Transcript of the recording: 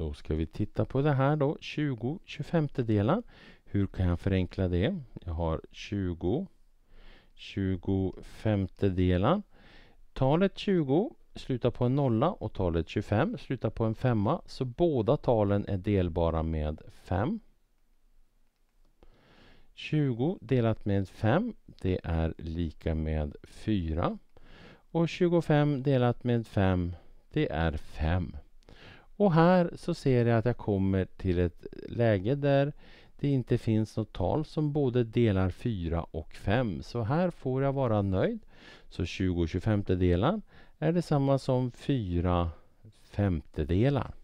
Då ska vi titta på det här då, 20 25 delar. Hur kan jag förenkla det? Jag har 20 25 delar. Talet 20 slutar på en nolla och talet 25 slutar på en femma. Så båda talen är delbara med 5. 20 delat med 5, det är lika med 4. Och 25 delat med 5, det är 5. Och här så ser jag att jag kommer till ett läge där det inte finns något tal som både delar 4 och 5. Så här får jag vara nöjd. Så 20 25 delar är detsamma som 4 femtedelar.